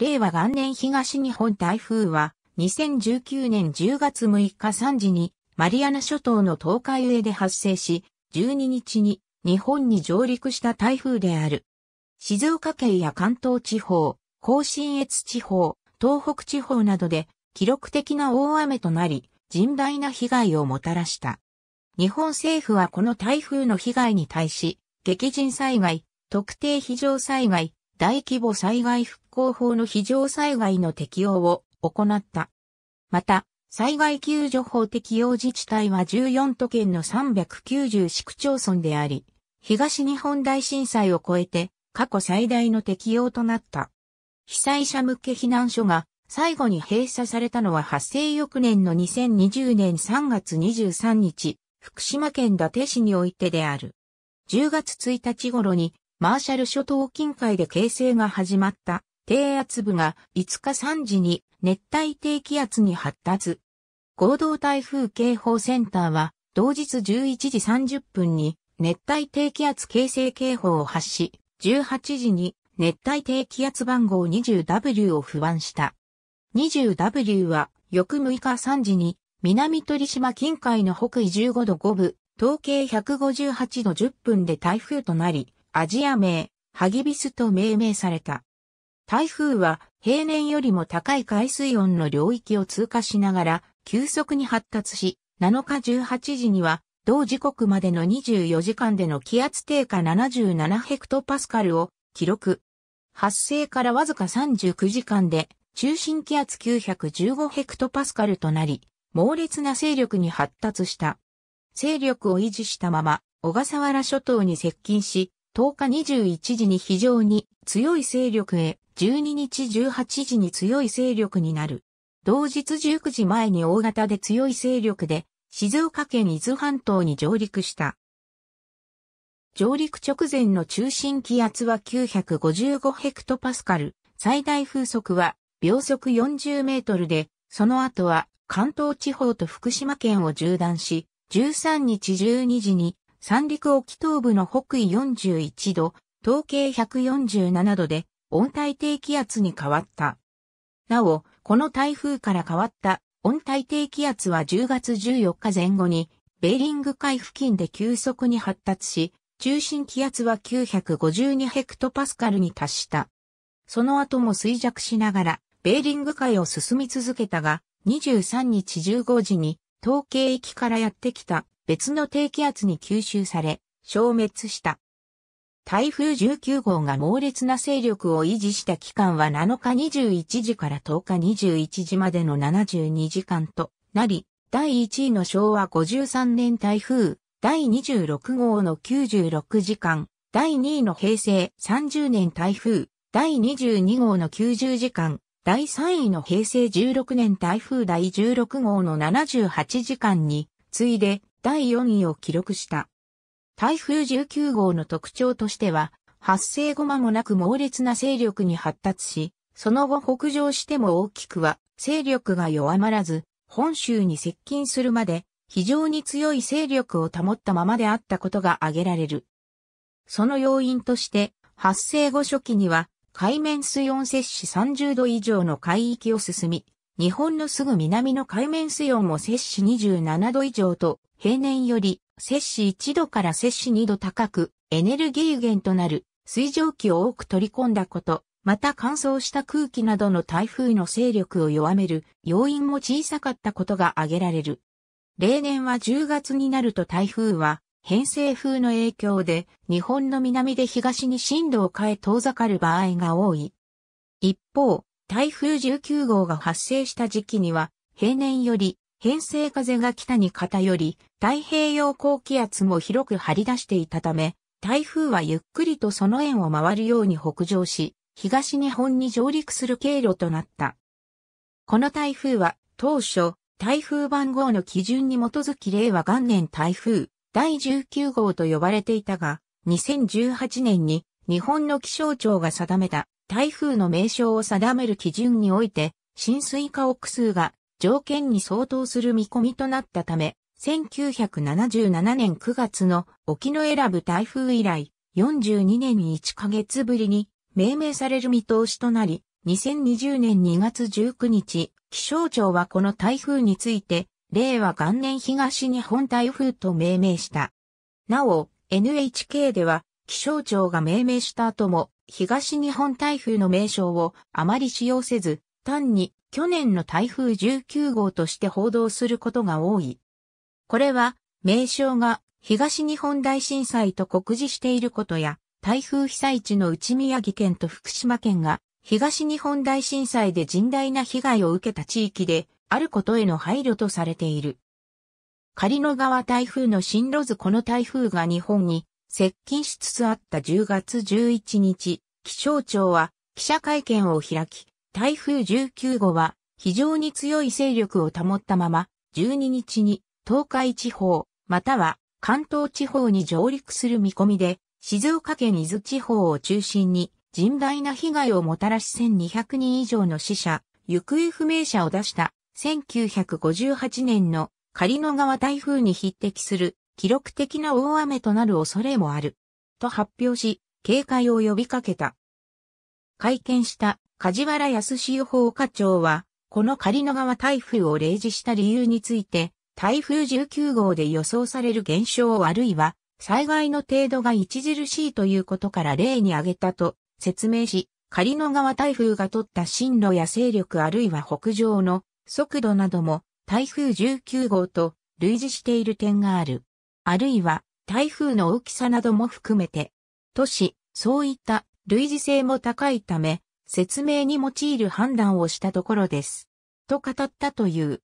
令和元年東日本台風は、2019年10月6日3時に、マリアナ諸島の東海上で発生し、12日に日本に上陸した台風である。静岡県や関東地方、甲信越地方、東北地方などで記録的な大雨となり、甚大な被害をもたらした。日本政府はこの台風の被害に対し、激甚災害、特定非常災害、大規模災害復興法の非常災害の適用を行った。また、災害救助法適用自治体は14都県の390市区町村であり、東日本大震災を超えて過去最大の適用となった。被災者向け避難所が最後に閉鎖されたのは発生翌年の2020年3月23日、福島県伊達市においてである。10月1日頃にマーシャル諸島近海で形成が始まった低圧部が5日3時に熱帯低気圧に発達。合同台風警報センターは同日11時30分に熱帯低気圧形成警報を発し、18時に熱帯低気圧番号 20W を不安した。20W は翌6日3時に南鳥島近海の北緯15度5分、統計158度10分で台風となり、アジア名、ハギビスと命名された。台風は平年よりも高い海水温の領域を通過しながら急速に発達し、7日18時には同時刻までの24時間での気圧低下77ヘクトパスカルを記録。発生からわずか39時間で中心気圧915ヘクトパスカルとなり、猛烈な勢力に発達した。勢力を維持したまま小笠原諸島に接近し、10日21時に非常に強い勢力へ、12日18時に強い勢力になる。同日19時前に大型で強い勢力で、静岡県伊豆半島に上陸した。上陸直前の中心気圧は955ヘクトパスカル、最大風速は秒速40メートルで、その後は関東地方と福島県を縦断し、13日12時に三陸沖東部の北緯41度、東経147度で温帯低気圧に変わった。なお、この台風から変わった温帯低気圧は10月14日前後にベーリング海付近で急速に発達し、中心気圧は952ヘクトパスカルに達した。その後も衰弱しながら、ベーリング海を進み続けたが、23日15時に、東経域からやってきた別の低気圧に吸収され、消滅した。台風19号が猛烈な勢力を維持した期間は7日21時から10日21時までの72時間となり、第1位の昭和53年台風、第26号の96時間、第2位の平成30年台風、第22号の90時間、第3位の平成16年台風第16号の78時間に、次いで第4位を記録した。台風19号の特徴としては、発生後間もなく猛烈な勢力に発達し、その後北上しても大きくは勢力が弱まらず、本州に接近するまで非常に強い勢力を保ったままであったことが挙げられる。その要因として、発生後初期には海面水温摂氏30度以上の海域を進み、日本のすぐ南の海面水温も摂氏27度以上と平年より摂氏1度から摂氏2度高く、エネルギー源となる水蒸気を多く取り込んだこと、また乾燥した空気などの台風の勢力を弱める要因も小さかったことが挙げられる。例年は10月になると台風は偏西風の影響で日本の南で東に進路を変え遠ざかる場合が多い。一方、台風19号が発生した時期には平年より偏西風が北に偏り、太平洋高気圧も広く張り出していたため、台風はゆっくりとその円を回るように北上し、東日本に上陸する経路となった。この台風は、当初、台風番号の基準に基づき令和元年台風第19号と呼ばれていたが、2018年に日本の気象庁が定めた台風の名称を定める基準において、浸水家屋数が条件に相当する見込みとなったため、1977年9月の沖の選ぶ台風以来、42年1ヶ月ぶりに命名される見通しとなり、2020年2月19日、気象庁はこの台風について、令和元年東日本台風と命名した。なお、NHK では、気象庁が命名した後も、東日本台風の名称をあまり使用せず、単に去年の台風19号として報道することが多い。これは、名称が東日本大震災と告示していることや、台風被災地の内宮城県と福島県が東日本大震災で甚大な被害を受けた地域であることへの配慮とされている。仮の川台風の進路図この台風が日本に接近しつつあった10月11日、気象庁は記者会見を開き、台風19号は非常に強い勢力を保ったまま、12日に東海地方、または関東地方に上陸する見込みで、静岡県伊豆地方を中心に甚大な被害をもたらし1200人以上の死者、行方不明者を出した1958年の仮野川台風に匹敵する記録的な大雨となる恐れもある。と発表し、警戒を呼びかけた。会見した梶原康潮法課長は、この仮の川台風を例示した理由について、台風19号で予想される現象あるいは、災害の程度が著しいということから例に挙げたと説明し、仮の川台風が取った進路や勢力あるいは北上の速度なども台風19号と類似している点がある。あるいは台風の大きさなども含めて、都市、そういった類似性も高いため、説明に用いる判断をしたところです。と語ったという。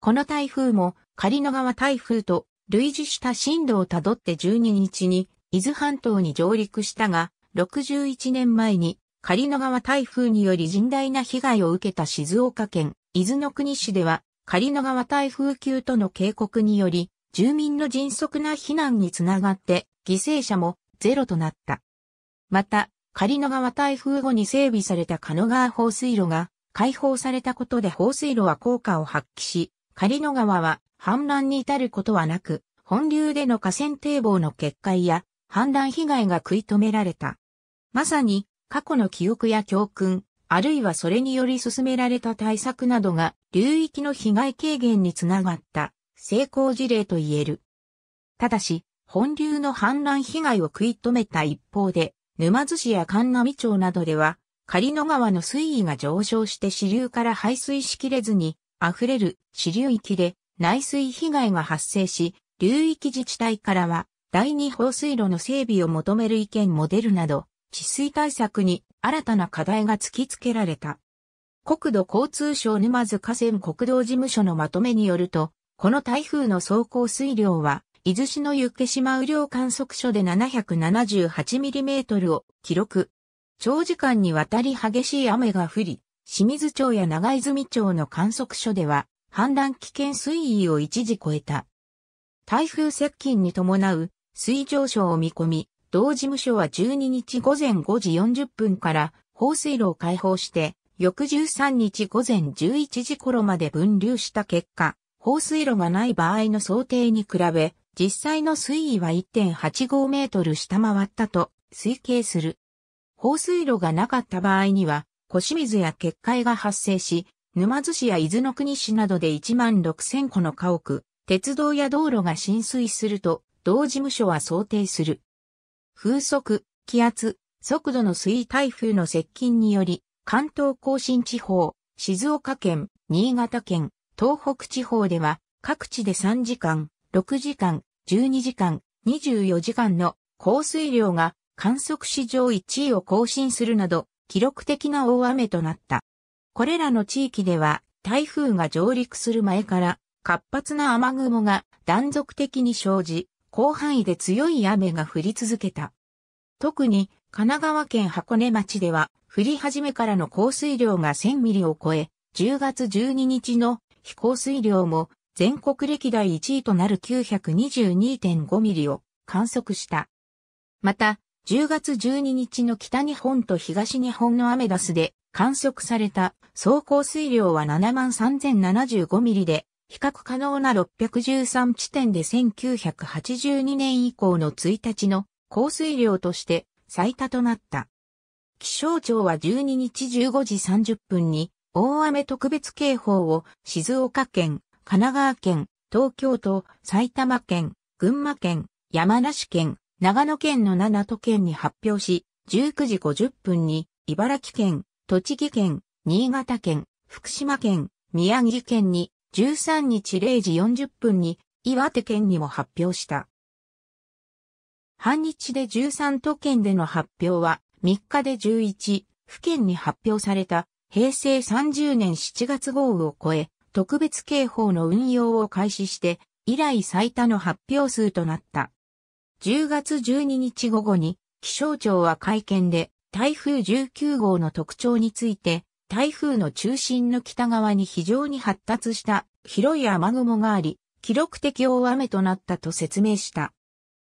この台風も、狩野川台風と類似した進路をたどって12日に伊豆半島に上陸したが、61年前に狩野川台風により甚大な被害を受けた静岡県伊豆の国市では、狩野川台風級との警告により、住民の迅速な避難につながって、犠牲者もゼロとなった。また、狩野川台風後に整備された狩野川放水路が開放されたことで放水路は効果を発揮し、狩野川は氾濫に至ることはなく、本流での河川堤防の決壊や氾濫被害が食い止められた。まさに過去の記憶や教訓、あるいはそれにより進められた対策などが流域の被害軽減につながった成功事例と言える。ただし、本流の氾濫被害を食い止めた一方で、沼津市や神美町などでは、狩野川の水位が上昇して支流から排水しきれずに、溢れる支流域で内水被害が発生し、流域自治体からは、第二放水路の整備を求める意見も出るなど、治水対策に新たな課題が突きつけられた。国土交通省沼津河川国道事務所のまとめによると、この台風の走行水量は伊豆市の行島雨量観測所で7 7 8トルを記録。長時間にわたり激しい雨が降り、清水町や長泉町の観測所では、氾濫危険水位を一時超えた。台風接近に伴う水上昇を見込み、同事務所は12日午前5時40分から放水路を開放して、翌13日午前11時頃まで分流した結果、放水路がない場合の想定に比べ、実際の水位は1.85メートル下回ったと推計する。放水路がなかった場合には、腰水や決壊が発生し、沼津市や伊豆の国市などで1万6000個の家屋、鉄道や道路が浸水すると、同事務所は想定する。風速、気圧、速度の水位台風の接近により、関東甲信地方、静岡県、新潟県、東北地方では、各地で3時間、6時間、12時間、24時間の降水量が観測史上1位を更新するなど記録的な大雨となった。これらの地域では台風が上陸する前から活発な雨雲が断続的に生じ、広範囲で強い雨が降り続けた。特に神奈川県箱根町では降り始めからの降水量が1000ミリを超え、10月12日の非降水量も全国歴代1位となる922.5ミリを観測した。また、10月12日の北日本と東日本のアメダスで観測された総降水量は73,075ミリで、比較可能な613地点で1982年以降の1日の降水量として最多となった。気象庁は12日15時30分に大雨特別警報を静岡県、神奈川県、東京都、埼玉県、群馬県、山梨県、長野県の7都県に発表し、19時50分に、茨城県、栃木県、新潟県、福島県、宮城県に、13日0時40分に、岩手県にも発表した。半日で13都県での発表は、3日で11府県に発表された、平成30年7月号を超え、特別警報の運用を開始して、以来最多の発表数となった。10月12日午後に、気象庁は会見で、台風19号の特徴について、台風の中心の北側に非常に発達した広い雨雲があり、記録的大雨となったと説明した。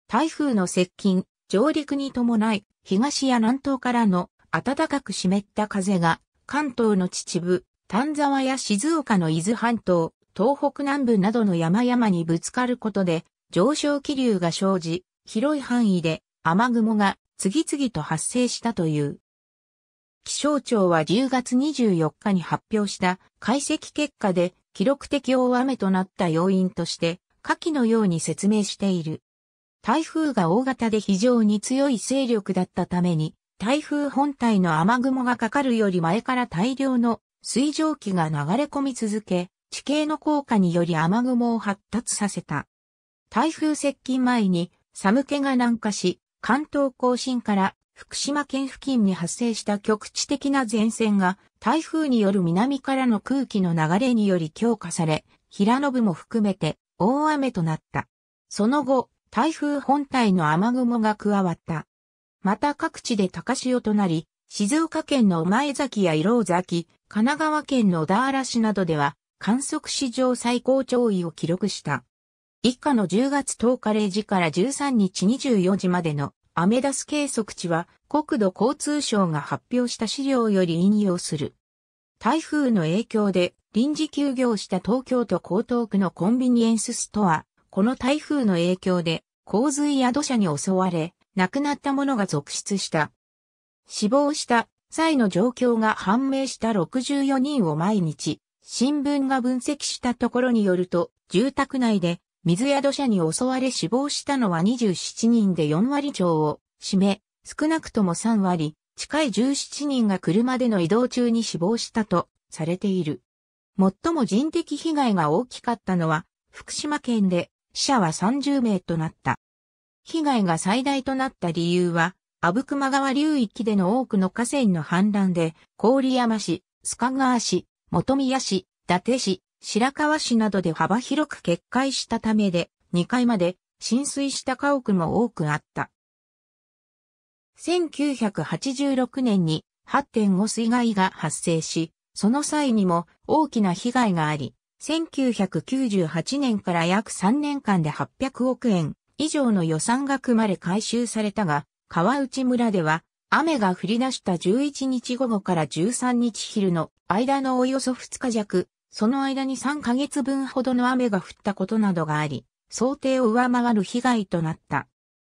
台風の接近、上陸に伴い、東や南東からの暖かく湿った風が関東の秩父、丹沢や静岡の伊豆半島、東北南部などの山々にぶつかることで、上昇気流が生じ、広い範囲で雨雲が次々と発生したという。気象庁は10月24日に発表した解析結果で記録的大雨となった要因として下記のように説明している。台風が大型で非常に強い勢力だったために台風本体の雨雲がかかるより前から大量の水蒸気が流れ込み続け、地形の効果により雨雲を発達させた。台風接近前に寒気が南下し、関東甲信から福島県付近に発生した局地的な前線が台風による南からの空気の流れにより強化され、平野部も含めて大雨となった。その後、台風本体の雨雲が加わった。また各地で高潮となり、静岡県の前崎や伊朗崎、神奈川県の小田原市などでは観測史上最高潮位を記録した。以下の10月10日0時から13日24時までのアメダス計測値は国土交通省が発表した資料より引用する。台風の影響で臨時休業した東京都江東区のコンビニエンスストア。この台風の影響で洪水や土砂に襲われ、亡くなった者が続出した。死亡した際の状況が判明した64人を毎日、新聞が分析したところによると、住宅内で水や土砂に襲われ死亡したのは27人で4割超を占め、少なくとも3割、近い17人が車での移動中に死亡したとされている。最も人的被害が大きかったのは福島県で死者は30名となった。被害が最大となった理由は阿武隈川流域での多くの河川の氾濫で、郡山市、須賀川市、本宮市、伊達市、白河市などで幅広く決壊したためで、2階まで浸水した家屋も多くあった。1986年に8.5水害が発生し、その際にも大きな被害があり、1998年から約3年間で800億円以上の予算が組まれ回収されたが、川内村では、雨が降り出した11日午後から13日昼の間のおよそ2日弱、その間に3ヶ月分ほどの雨が降ったことなどがあり、想定を上回る被害となった。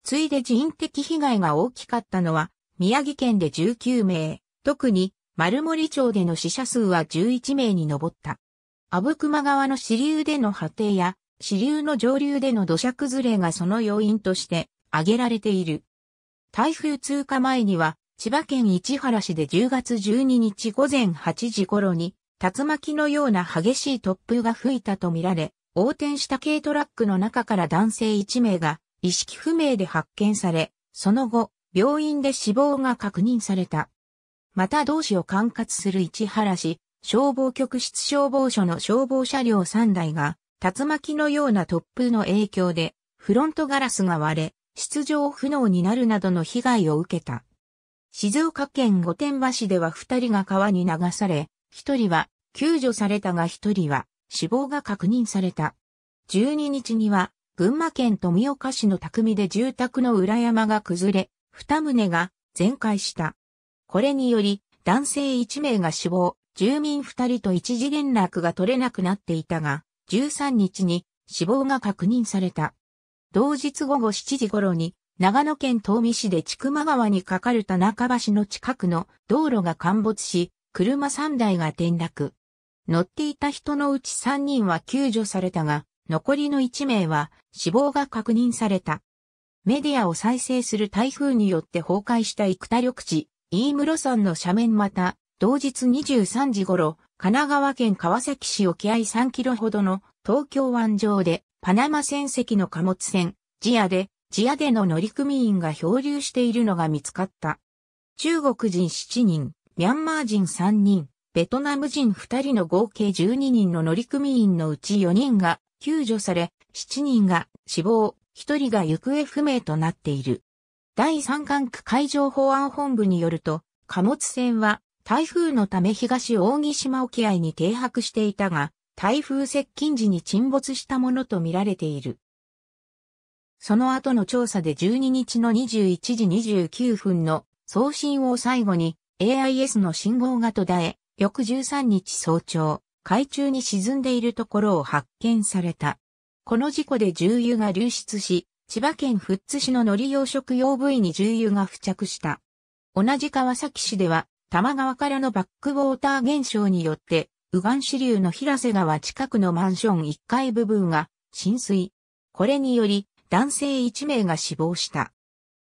ついで人的被害が大きかったのは、宮城県で19名、特に丸森町での死者数は11名に上った。阿武隈川の支流での波堤や、支流の上流での土砂崩れがその要因として挙げられている。台風通過前には、千葉県市原市で10月12日午前8時頃に、竜巻のような激しい突風が吹いたとみられ、横転した軽トラックの中から男性1名が意識不明で発見され、その後、病院で死亡が確認された。また同市を管轄する市原市、消防局室消防署の消防車両3台が、竜巻のような突風の影響で、フロントガラスが割れ、出場不能になるなどの被害を受けた。静岡県御殿場市では二人が川に流され、一人は救助されたが一人は死亡が確認された。12日には群馬県富岡市の匠で住宅の裏山が崩れ、二棟が全壊した。これにより男性一名が死亡、住民二人と一時連絡が取れなくなっていたが、13日に死亡が確認された。同日午後7時頃に、長野県東美市で千曲川に架かる田中橋の近くの道路が陥没し、車3台が転落。乗っていた人のうち3人は救助されたが、残りの1名は死亡が確認された。メディアを再生する台風によって崩壊した幾田緑地、飯室山の斜面また、同日23時頃、神奈川県川崎市沖合3キロほどの東京湾上でパナマ船籍の貨物船、ジアで、ジアでの乗組員が漂流しているのが見つかった。中国人7人、ミャンマー人3人、ベトナム人2人の合計12人の乗組員のうち4人が救助され、7人が死亡、1人が行方不明となっている。第三管区海上保安本部によると、貨物船は台風のため東大木島沖合に停泊していたが、台風接近時に沈没したものとみられている。その後の調査で12日の21時29分の送信を最後に AIS の信号が途絶え、翌13日早朝、海中に沈んでいるところを発見された。この事故で重油が流出し、千葉県富津市の海苔養殖用部位に重油が付着した。同じ川崎市では、多摩川からのバックウォーター現象によって、右岸支流の平瀬川近くのマンション1階部分が浸水。これにより男性1名が死亡した。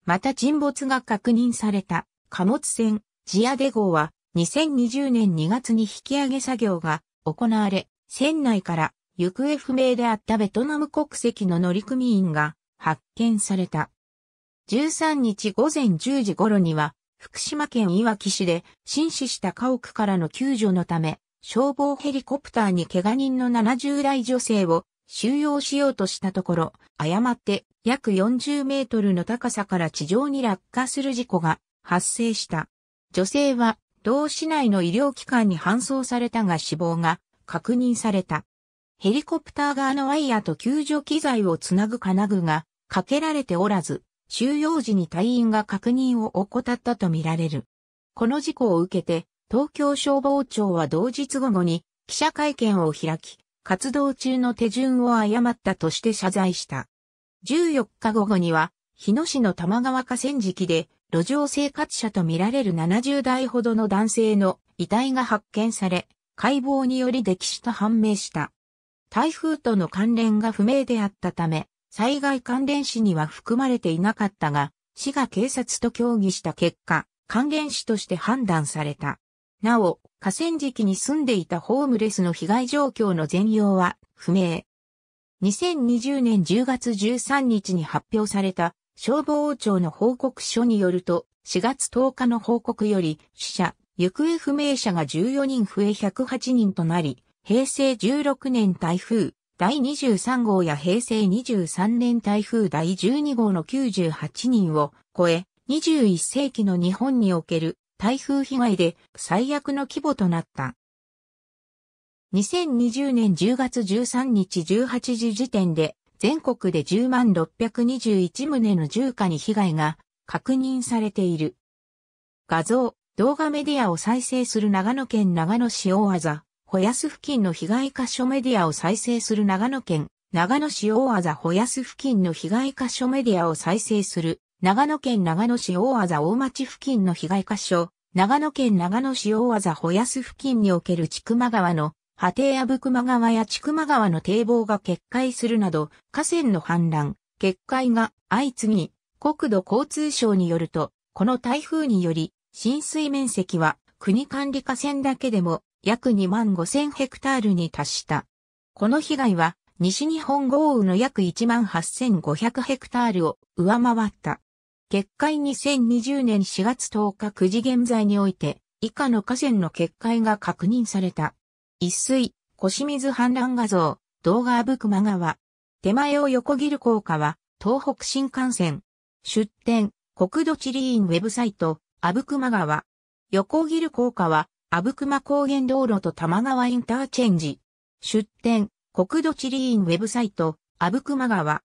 また沈没が確認された貨物船ジアデ号は2020年2月に引き上げ作業が行われ、船内から行方不明であったベトナム国籍の乗組員が発見された。13日午前10時頃には福島県いわき市で浸死した家屋からの救助のため消防ヘリコプターに怪我人の70代女性を収容しようとしたところ、誤って約40メートルの高さから地上に落下する事故が発生した。女性は同市内の医療機関に搬送されたが死亡が確認された。ヘリコプター側のワイヤーと救助機材をつなぐ金具がかけられておらず、収容時に隊員が確認を怠ったとみられる。この事故を受けて、東京消防庁は同日午後に記者会見を開き、活動中の手順を誤ったとして謝罪した。14日午後には、日野市の玉川河川敷で、路上生活者とみられる70代ほどの男性の遺体が発見され、解剖により溺死と判明した。台風との関連が不明であったため、災害関連死には含まれていなかったが、市が警察と協議した結果、関連死として判断された。なお、河川敷に住んでいたホームレスの被害状況の全容は不明。2020年10月13日に発表された消防庁の報告書によると、4月10日の報告より死者、行方不明者が14人増え108人となり、平成16年台風第23号や平成23年台風第12号の98人を超え、21世紀の日本における台風被害で最悪の規模となった。2020年10月13日18時時点で全国で10万621棟の住家に被害が確認されている。画像、動画メディアを再生する長野県長野市大技、ホヤス付近の被害箇所メディアを再生する長野県長野市大技ホヤス付近の被害箇所メディアを再生する長野県長野市大和大町付近の被害箇所、長野県長野市大和保安付近における千曲川の波堤阿武隈川や千曲川の堤防が決壊するなど、河川の氾濫、決壊が相次ぎ、国土交通省によると、この台風により、浸水面積は国管理河川だけでも約2万5000ヘクタールに達した。この被害は西日本豪雨の約1万8500ヘクタールを上回った。決壊2020年4月10日9時現在において、以下の河川の決壊が確認された。一水、腰水氾濫画像、動画阿武熊川。手前を横切る効果は、東北新幹線。出展、国土地理院ウェブサイト、阿武熊川。横切る効果は、阿武熊高原道路と玉川インターチェンジ。出展、国土地理院ウェブサイト、阿武熊川。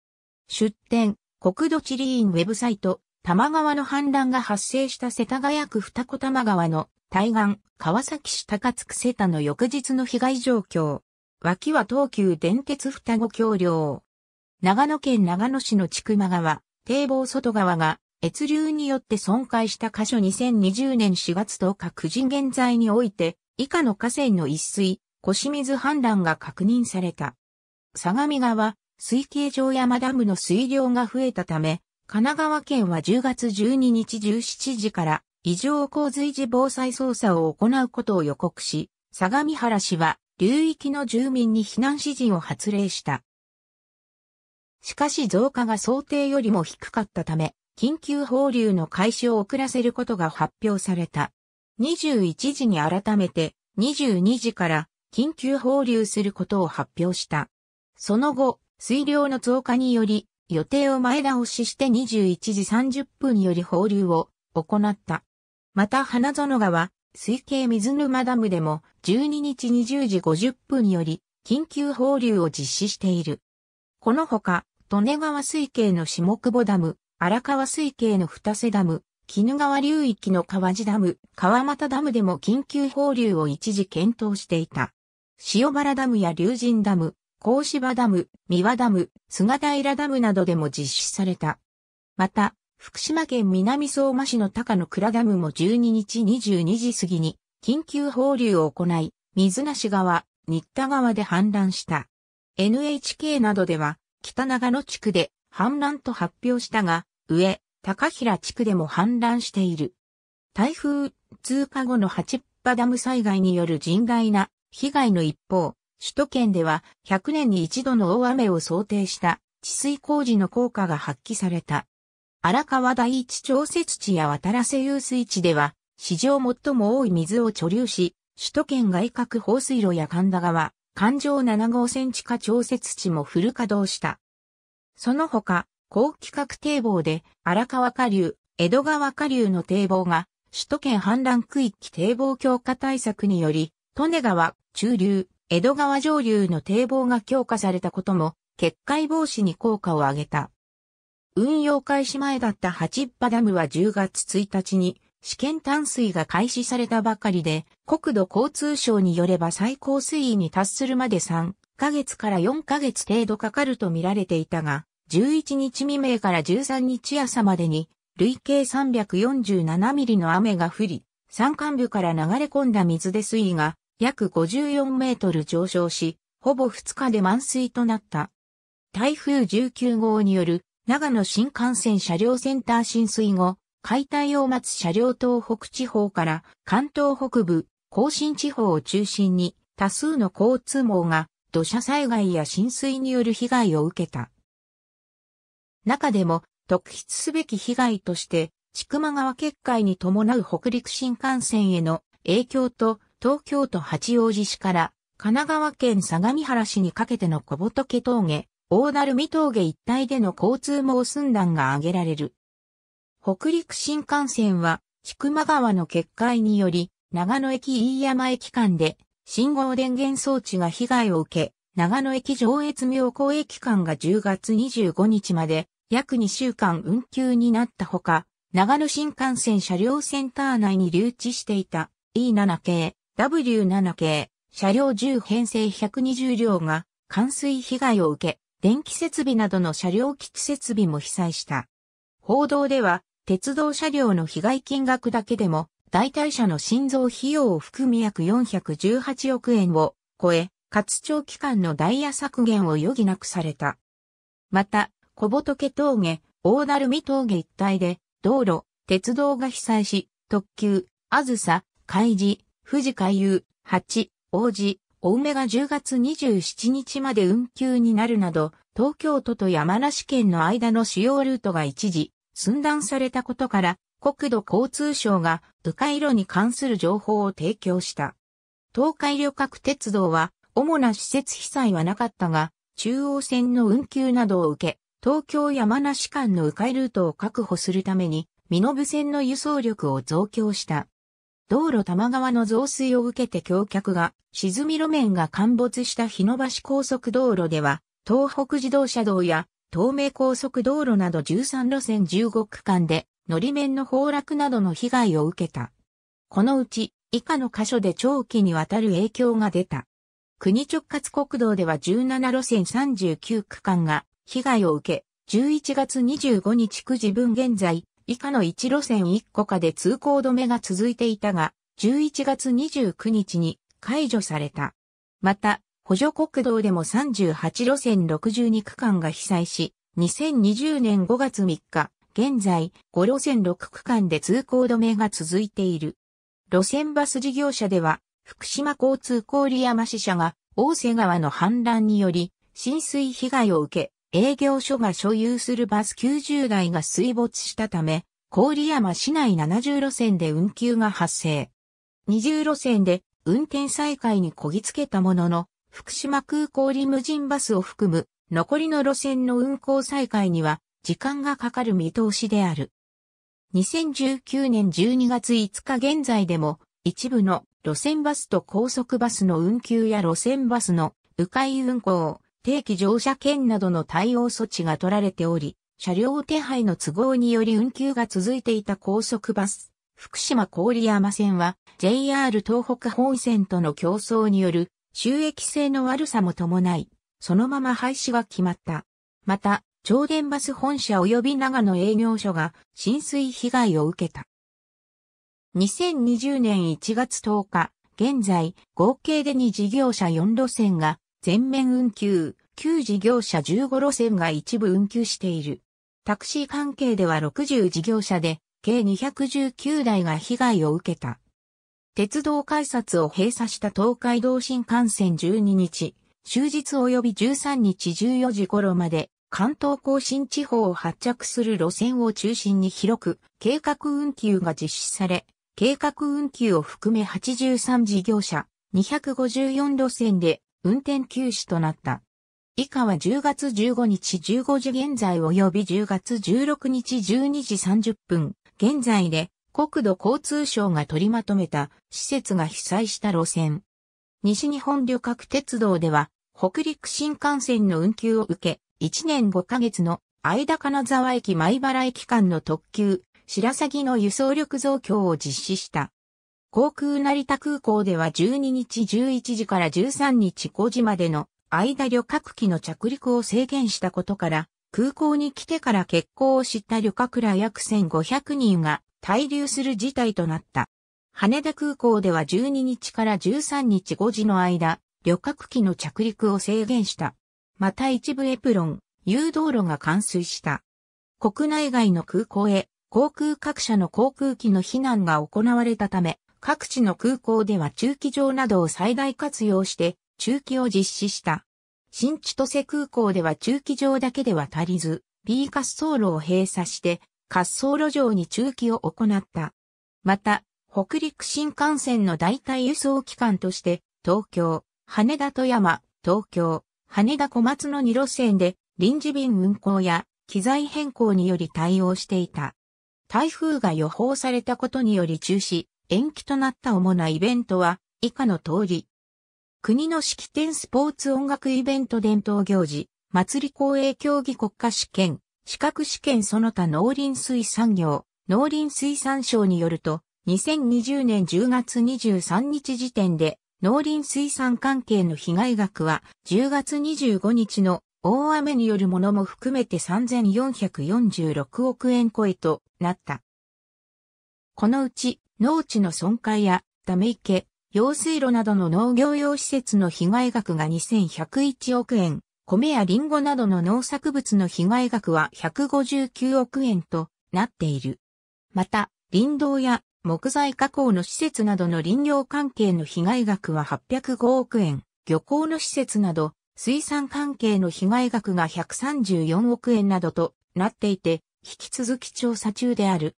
出展、国土地理院ウェブサイト、多摩川の氾濫が発生した世田谷区二子玉川の対岸、川崎市高津区瀬田の翌日の被害状況。脇は東急電鉄双子橋梁。長野県長野市の千曲川、堤防外側が、越流によって損壊した箇所2020年4月10日9時現在において、以下の河川の一水、小清水氾濫が確認された。相模川、水系上山ダムの水量が増えたため、神奈川県は10月12日17時から異常洪水時防災捜査を行うことを予告し、相模原市は流域の住民に避難指示を発令した。しかし増加が想定よりも低かったため、緊急放流の開始を遅らせることが発表された。21時に改めて22時から緊急放流することを発表した。その後、水量の増加により予定を前倒しして21時30分より放流を行った。また花園川、水系水沼ダムでも12日20時50分より緊急放流を実施している。このほか、利根川水系の下久保ダム、荒川水系の二瀬ダム、絹川流域の川地ダム、川又ダムでも緊急放流を一時検討していた。塩原ダムや龍神ダム、甲芝ダム、三輪ダム、菅平ダムなどでも実施された。また、福島県南相馬市の高野倉ダムも12日22時過ぎに緊急放流を行い、水無川、新田川で氾濫した。NHK などでは、北長野地区で氾濫と発表したが、上、高平地区でも氾濫している。台風通過後の八ッパダム災害による甚大な被害の一方、首都圏では100年に一度の大雨を想定した治水工事の効果が発揮された。荒川第一調節地や渡良瀬遊水地では、史上最も多い水を貯留し、首都圏外郭放水路や神田川、環状7号線地下調節地もフル稼働した。その他、高規格堤防で荒川下流、江戸川下流の堤防が、首都圏氾濫区域堤防強化対策により、利根川、中流、江戸川上流の堤防が強化されたことも、決壊防止に効果を上げた。運用開始前だった八ッパダムは10月1日に試験淡水が開始されたばかりで、国土交通省によれば最高水位に達するまで3ヶ月から4ヶ月程度かかると見られていたが、11日未明から13日朝までに、累計347ミリの雨が降り、山間部から流れ込んだ水で水位が約54メートル上昇し、ほぼ2日で満水となった。台風19号による長野新幹線車両センター浸水後、解体を待つ車両東北地方から関東北部、甲信地方を中心に多数の交通網が土砂災害や浸水による被害を受けた。中でも特筆すべき被害として、千曲川決壊に伴う北陸新幹線への影響と東京都八王子市から神奈川県相模原市にかけての小仏峠、大鳴海峠一帯での交通網寸断が挙げられる。北陸新幹線は、菊間川の決壊により、長野駅飯山駅間で、信号電源装置が被害を受け、長野駅上越妙高駅間が10月25日まで、約2週間運休になったほか、長野新幹線車両センター内に留置していた E7 系 W7 系、車両10編成120両が冠水被害を受け、電気設備などの車両基地設備も被災した。報道では、鉄道車両の被害金額だけでも、代替車の心臓費用を含み約418億円を超え、活つ長期間のダイヤ削減を余儀なくされた。また、小仏峠、大樽、海峠一帯で、道路、鉄道が被災し、特急、あずさ、海事、富士海遊、八、王子、青梅が10月27日まで運休になるなど、東京都と山梨県の間の主要ルートが一時、寸断されたことから、国土交通省が、迂回路に関する情報を提供した。東海旅客鉄道は、主な施設被災はなかったが、中央線の運休などを受け、東京山梨間の迂回ルートを確保するために、身延線の輸送力を増強した。道路多摩川の増水を受けて橋脚が沈み路面が陥没した日野橋高速道路では、東北自動車道や東名高速道路など13路線15区間で、乗り面の崩落などの被害を受けた。このうち、以下の箇所で長期にわたる影響が出た。国直轄国道では17路線39区間が被害を受け、11月25日9時分現在、以下の1路線1個かで通行止めが続いていたが、11月29日に解除された。また、補助国道でも38路線62区間が被災し、2020年5月3日、現在5路線6区間で通行止めが続いている。路線バス事業者では、福島交通郡山支社が、大瀬川の氾濫により、浸水被害を受け、営業所が所有するバス90台が水没したため、郡山市内70路線で運休が発生。20路線で運転再開にこぎつけたものの、福島空港リムジンバスを含む残りの路線の運行再開には時間がかかる見通しである。2019年12月5日現在でも一部の路線バスと高速バスの運休や路線バスの迂回運行、定期乗車券などの対応措置が取られており、車両手配の都合により運休が続いていた高速バス、福島郡山線は JR 東北本線との競争による収益性の悪さも伴い、そのまま廃止が決まった。また、超電バス本社及び長野営業所が浸水被害を受けた。2020年1月10日、現在、合計で2事業者4路線が全面運休、9事業者15路線が一部運休している。タクシー関係では60事業者で、計219台が被害を受けた。鉄道改札を閉鎖した東海道新幹線12日、終日及び13日14時頃まで、関東甲信地方を発着する路線を中心に広く、計画運休が実施され、計画運休を含め83事業者、254路線で運転休止となった。以下は10月15日15時現在及び10月16日12時30分現在で国土交通省が取りまとめた施設が被災した路線。西日本旅客鉄道では北陸新幹線の運休を受け1年5ヶ月の間金沢駅前原駅間の特急白鷺の輸送力増強を実施した。航空成田空港では12日11時から13日5時までの間旅客機の着陸を制限したことから、空港に来てから欠航を知った旅客ら約1500人が滞留する事態となった。羽田空港では12日から13日5時の間、旅客機の着陸を制限した。また一部エプロン、誘導路が冠水した。国内外の空港へ航空各社の航空機の避難が行われたため、各地の空港では駐機場などを最大活用して駐機を実施した。新千歳空港では駐機場だけでは足りず、B 滑走路を閉鎖して滑走路上に駐機を行った。また、北陸新幹線の代替輸送機関として、東京、羽田富山、東京、羽田小松の2路線で臨時便運行や機材変更により対応していた。台風が予報されたことにより中止、延期となった主なイベントは、以下の通り。国の式典スポーツ音楽イベント伝統行事、祭り公営競技国家試験、資格試験その他農林水産業、農林水産省によると、2020年10月23日時点で、農林水産関係の被害額は、10月25日の大雨によるものも含めて3446億円超えとなった。このうち農地の損壊や、ため池、用水路などの農業用施設の被害額が2101億円、米やリンゴなどの農作物の被害額は159億円となっている。また、林道や木材加工の施設などの林業関係の被害額は805億円、漁港の施設など水産関係の被害額が134億円などとなっていて、引き続き調査中である。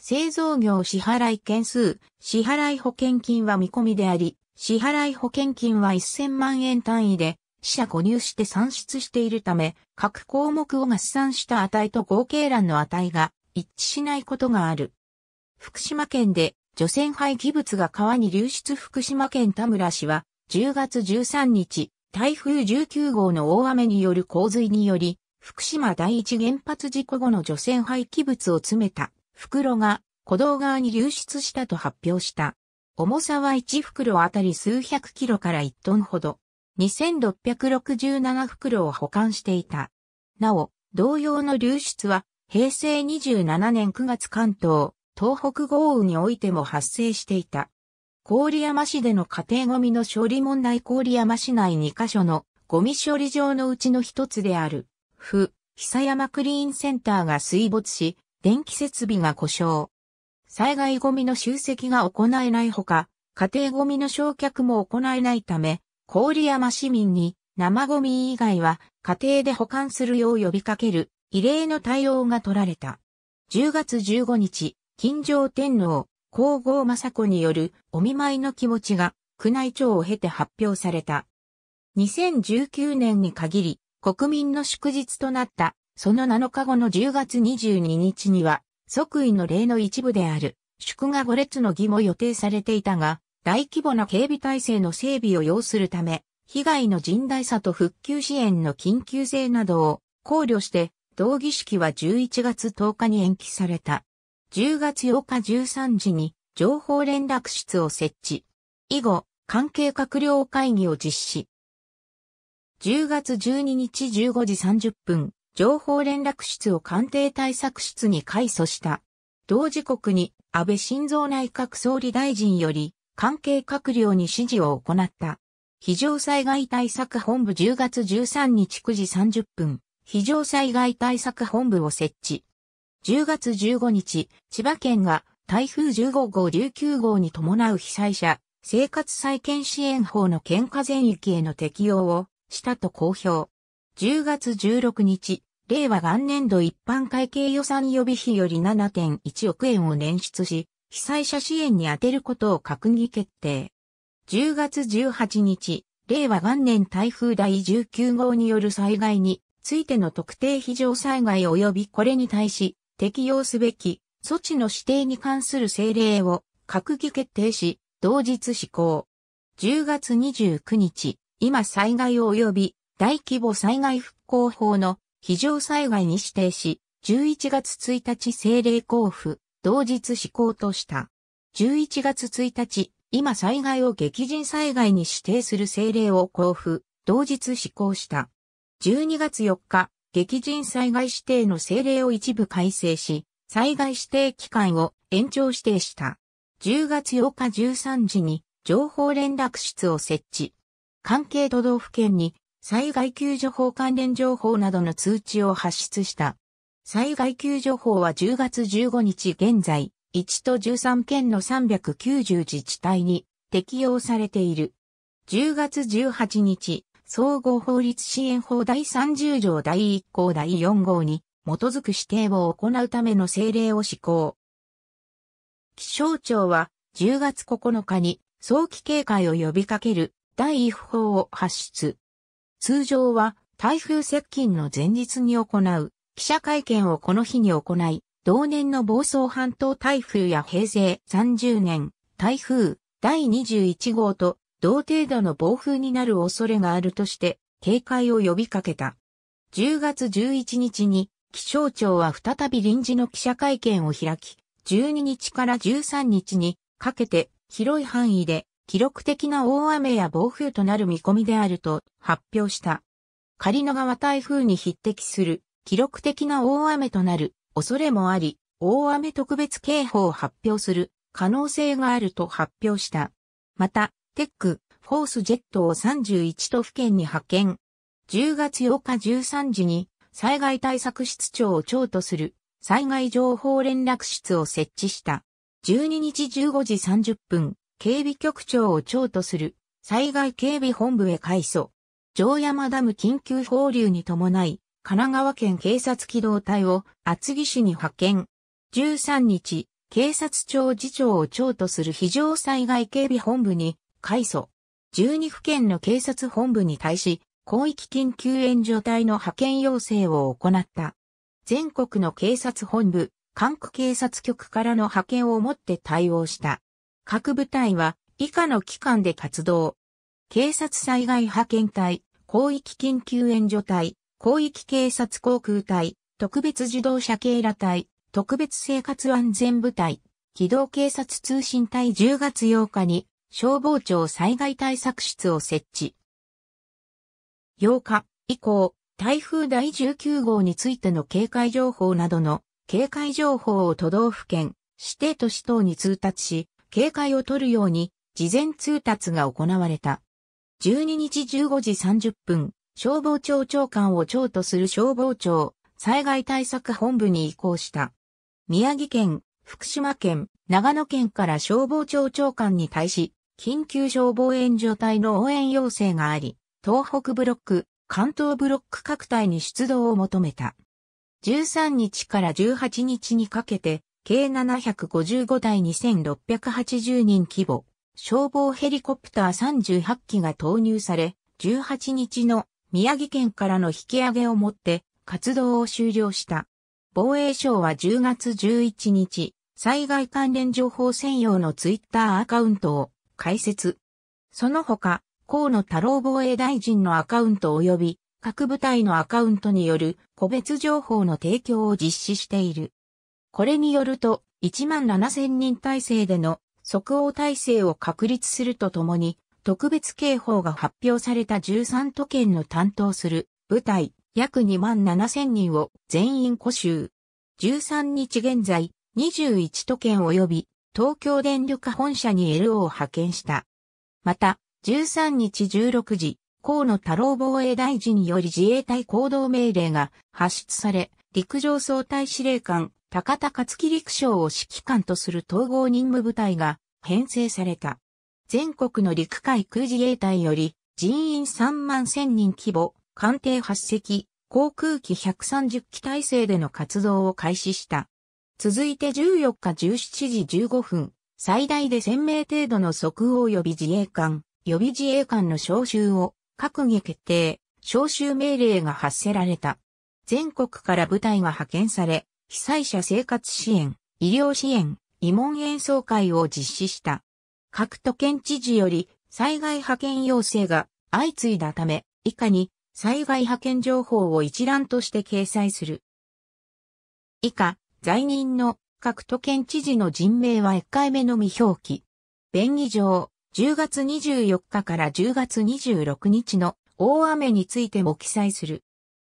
製造業支払い件数、支払い保険金は見込みであり、支払い保険金は1000万円単位で、死者誤入して算出しているため、各項目を合算した値と合計欄の値が一致しないことがある。福島県で除染廃棄物が川に流出福島県田村市は10月13日、台風19号の大雨による洪水により、福島第一原発事故後の除染廃棄物を詰めた袋が古道側に流出したと発表した。重さは1袋あたり数百キロから1トンほど、2667袋を保管していた。なお、同様の流出は、平成27年9月関東、東北豪雨においても発生していた。郡山市での家庭ゴミの処理問題郡山市内2カ所のゴミ処理場のうちの一つである、府、久山クリーンセンターが水没し、電気設備が故障。災害ゴミの集積が行えないほか、家庭ゴミの焼却も行えないため、郡山市民に生ゴミ以外は家庭で保管するよう呼びかける異例の対応が取られた。10月15日、金城天皇、皇后雅子によるお見舞いの気持ちが宮内庁を経て発表された。2019年に限り国民の祝日となったその7日後の10月22日には、即位の礼の一部である、祝賀五列の儀も予定されていたが、大規模な警備体制の整備を要するため、被害の甚大さと復旧支援の緊急性などを考慮して、同儀式は11月10日に延期された。10月8日13時に情報連絡室を設置。以後、関係閣僚会議を実施。10月12日15時30分、情報連絡室を官邸対策室に改組した。同時刻に安倍晋三内閣総理大臣より関係閣僚に指示を行った。非常災害対策本部10月13日9時30分、非常災害対策本部を設置。10月15日、千葉県が台風15号19号に伴う被災者、生活再建支援法の県下全域への適用をしたと公表。10月16日、令和元年度一般会計予算予備費より7.1億円を捻出し、被災者支援に充てることを閣議決定。10月18日、令和元年台風第19号による災害についての特定非常災害及びこれに対し適用すべき措置の指定に関する政令を閣議決定し、同日施行。10月29日、今災害及び大規模災害復興法の非常災害に指定し、11月1日政令交付、同日施行とした。11月1日、今災害を激甚災害に指定する政令を交付、同日施行した。12月4日、激甚災害指定の政令を一部改正し、災害指定期間を延長指定した。10月8日13時に情報連絡室を設置。関係都道府県に災害救助法関連情報などの通知を発出した。災害救助法は10月15日現在、1と13県の390自治体に適用されている。10月18日、総合法律支援法第30条第1項第4号に基づく指定を行うための政令を施行。気象庁は10月9日に早期警戒を呼びかける第1法を発出。通常は台風接近の前日に行う記者会見をこの日に行い、同年の房総半島台風や平成30年台風第21号と同程度の暴風になる恐れがあるとして警戒を呼びかけた。10月11日に気象庁は再び臨時の記者会見を開き、12日から13日にかけて広い範囲で記録的な大雨や暴風となる見込みであると発表した。狩野川台風に匹敵する記録的な大雨となる恐れもあり、大雨特別警報を発表する可能性があると発表した。また、テック、フォースジェットを31都府県に派遣。10月8日13時に災害対策室長を長とする災害情報連絡室を設置した。12日15時30分、警備局長を長とする災害警備本部へ改組。城山ダム緊急放流に伴い、神奈川県警察機動隊を厚木市に派遣。13日、警察庁次長を長とする非常災害警備本部に改組。12府県の警察本部に対し、広域緊急援助隊の派遣要請を行った。全国の警察本部、管区警察局からの派遣をもって対応した。各部隊は以下の機関で活動。警察災害派遣隊、広域緊急援助隊、広域警察航空隊、特別自動車警ら隊、特別生活安全部隊、機動警察通信隊10月8日に消防庁災害対策室を設置。8日以降、台風第19号についての警戒情報などの警戒情報を都道府県、指定都市等に通達し、警戒を取るように事前通達が行われた。12日15時30分、消防庁長官を長とする消防庁災害対策本部に移行した。宮城県、福島県、長野県から消防庁長官に対し、緊急消防援助隊の応援要請があり、東北ブロック、関東ブロック各隊に出動を求めた。13日から18日にかけて、計755台2680人規模、消防ヘリコプター38機が投入され、18日の宮城県からの引き上げをもって活動を終了した。防衛省は10月11日、災害関連情報専用のツイッターアカウントを開設。その他、河野太郎防衛大臣のアカウント及び各部隊のアカウントによる個別情報の提供を実施している。これによると、1万7000人体制での即応体制を確立するとともに、特別警報が発表された13都県の担当する部隊約2万7000人を全員固集。13日現在、21都県及び東京電力本社に LO を派遣した。また、13日16時、河野太郎防衛大臣により自衛隊行動命令が発出され、陸上総隊司令官高田勝樹陸将を指揮官とする統合任務部隊が編成された。全国の陸海空自衛隊より人員3万1000人規模、艦艇8隻、航空機130機体制での活動を開始した。続いて14日17時15分、最大で1000名程度の即応予備自衛官、予備自衛官の招集を閣議決定、招集命令が発せられた。全国から部隊が派遣され、被災者生活支援、医療支援、慰問演奏会を実施した。各都県知事より災害派遣要請が相次いだため、以下に災害派遣情報を一覧として掲載する。以下、在任の各都県知事の人名は1回目の未表記。便宜上、10月24日から10月26日の大雨についても記載する。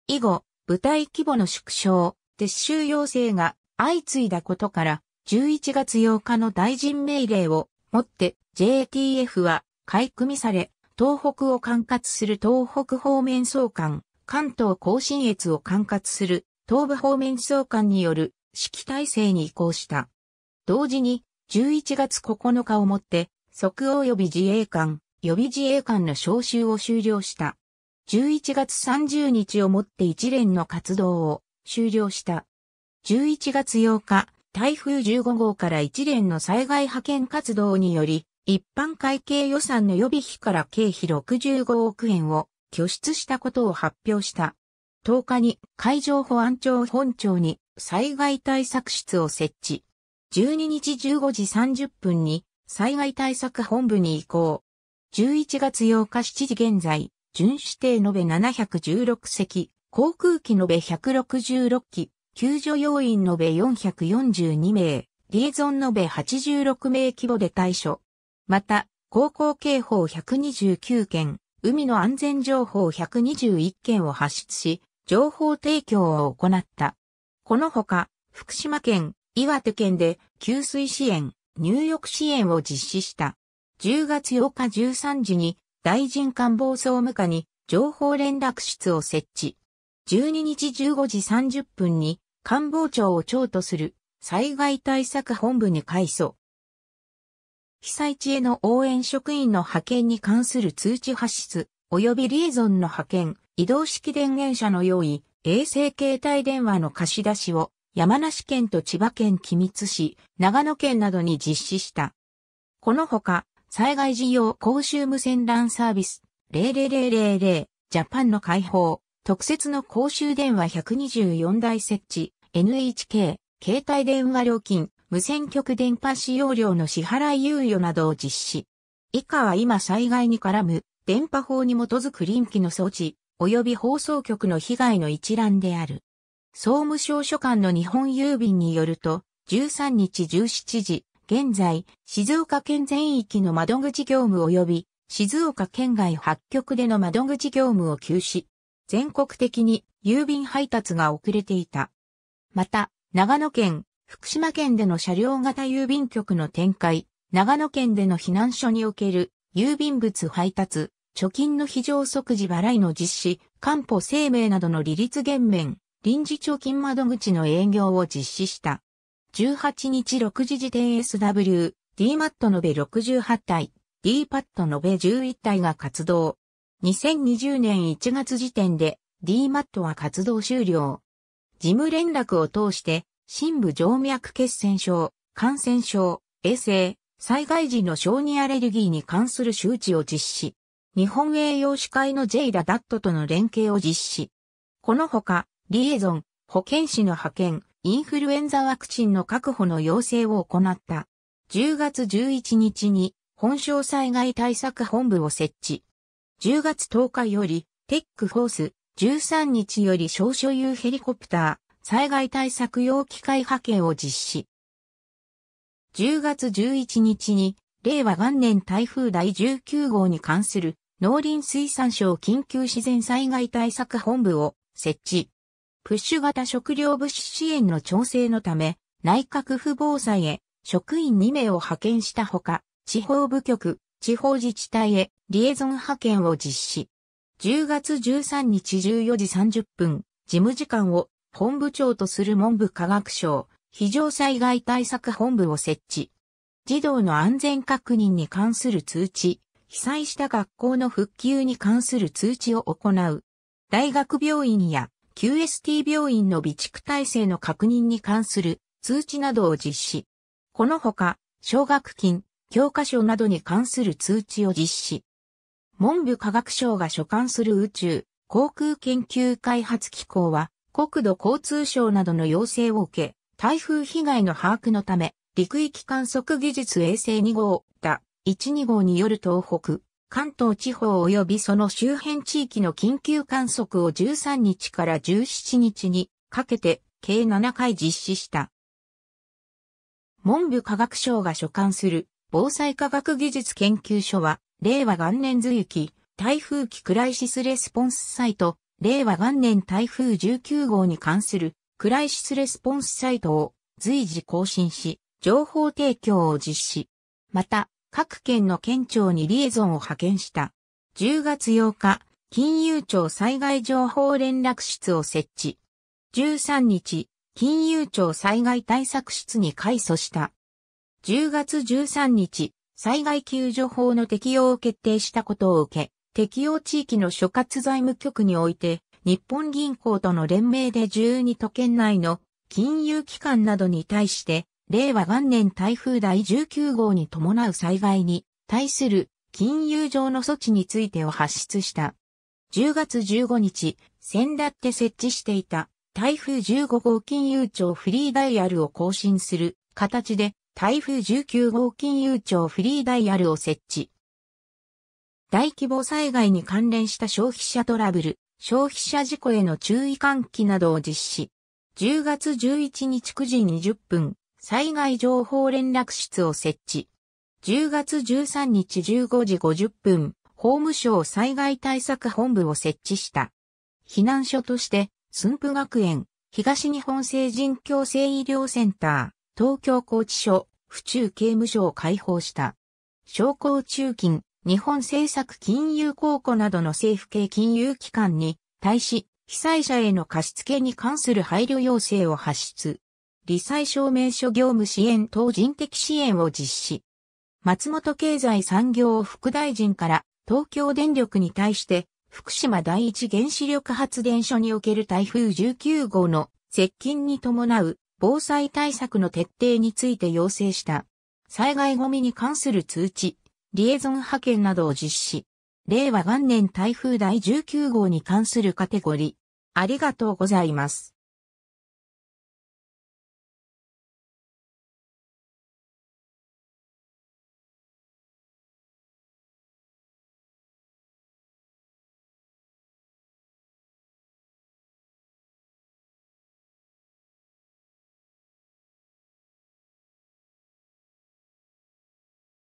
以後、舞台規模の縮小、撤収要請が相次いだことから、11月8日の大臣命令をもって JTF は買い組みされ、東北を管轄する東北方面総監、関東甲信越を管轄する東部方面総監による指揮体制に移行した。同時に、11月9日をもって、即応予備自衛官、予備自衛官の招集を終了した。11月30日をもって一連の活動を終了した。11月8日、台風15号から一連の災害派遣活動により、一般会計予算の予備費から経費65億円を拠出したことを発表した。10日に海上保安庁本庁に災害対策室を設置。12日15時30分に災害対策本部に移行。11月8日7時現在、巡視艇延べ716隻、航空機延べ166機、救助要員延べ442名、リエゾン延べ86名規模で対処。また、航行警報129件、海の安全情報121件を発出し、情報提供を行った。このほか、福島県、岩手県で給水支援、入浴支援を実施した。10月8日13時に大臣官房総務課に情報連絡室を設置。12日15時30分に官房長を長とする災害対策本部に改組。被災地への応援職員の派遣に関する通知発出、及びリエゾンの派遣、移動式電源車の用意、衛星携帯電話の貸し出しを山梨県と千葉県君津市、長野県などに実施した。このほか、災害事業公衆無線 LAN サービス、00000ジャパンの開放、特設の公衆電話124台設置、NHK、携帯電話料金、無線局電波使用料の支払い猶予などを実施。以下は今災害に絡む電波法に基づく臨機の措置、及び放送局の被害の一覧である。総務省所管の日本郵便によると、13日17時、現在、静岡県全域の窓口業務及び、静岡県外発局での窓口業務を休止。全国的に郵便配達が遅れていた。また、長野県、福島県での車両型郵便局の展開、長野県での避難所における郵便物配達、貯金の非常即時払いの実施、官保生命などの利率減免、臨時貯金窓口の営業を実施した。18日6時時点 SW、DMAT 延べ68体、DPAT 延べ11体が活動。2020年1月時点で DMAT は活動終了。事務連絡を通して、深部静脈血栓症、感染症、衛生、災害時の小児アレルギーに関する周知を実施。日本栄養士会の J ラダットとの連携を実施。このほか、リエゾン、保健師の派遣、インフルエンザワクチンの確保の要請を行った。10月11日に、本省災害対策本部を設置。10月10日より、テックフォース、13日より小所有ヘリコプター、災害対策用機械派遣を実施。10月11日に、令和元年台風第19号に関する農林水産省緊急自然災害対策本部を設置。プッシュ型食料物資支援の調整のため、内閣府防災へ職員2名を派遣したほか、地方部局、地方自治体へリエゾン派遣を実施。10月13日14時30分、事務次官を本部長とする文部科学省、非常災害対策本部を設置。児童の安全確認に関する通知、被災した学校の復旧に関する通知を行う。大学病院や QST 病院の備蓄体制の確認に関する通知などを実施。このほか、奨学金、教科書などに関する通知を実施。文部科学省が所管する宇宙、航空研究開発機構は、国土交通省などの要請を受け、台風被害の把握のため、陸域観測技術衛星2号、だ、12号による東北、関東地方及びその周辺地域の緊急観測を13日から17日にかけて計7回実施した。文部科学省が所管する防災科学技術研究所は令和元年随行、台風期クライシスレスポンスサイト、令和元年台風19号に関するクライシスレスポンスサイトを随時更新し、情報提供を実施。また、各県の県庁にリエゾンを派遣した。10月8日、金融庁災害情報連絡室を設置。13日、金融庁災害対策室に改組した。10月13日、災害救助法の適用を決定したことを受け、適用地域の所轄財務局において、日本銀行との連名で12都県内の金融機関などに対して、令和元年台風第19号に伴う災害に対する金融上の措置についてを発出した。10月15日、先だって設置していた台風15号金融庁フリーダイヤルを更新する形で台風19号金融庁フリーダイヤルを設置。大規模災害に関連した消費者トラブル、消費者事故への注意喚起などを実施。10月11日9時20分、災害情報連絡室を設置。10月13日15時50分、法務省災害対策本部を設置した。避難所として、駿府学園、東日本成人共生医療センター、東京拘置所、府中刑務所を開放した。商工中金、日本政策金融公庫などの政府系金融機関に対し、被災者への貸付に関する配慮要請を発出。理災証明書業務支援等人的支援を実施。松本経済産業副大臣から東京電力に対して福島第一原子力発電所における台風19号の接近に伴う防災対策の徹底について要請した。災害ゴミに関する通知、リエゾン派遣などを実施。令和元年台風第19号に関するカテゴリー。ありがとうございます。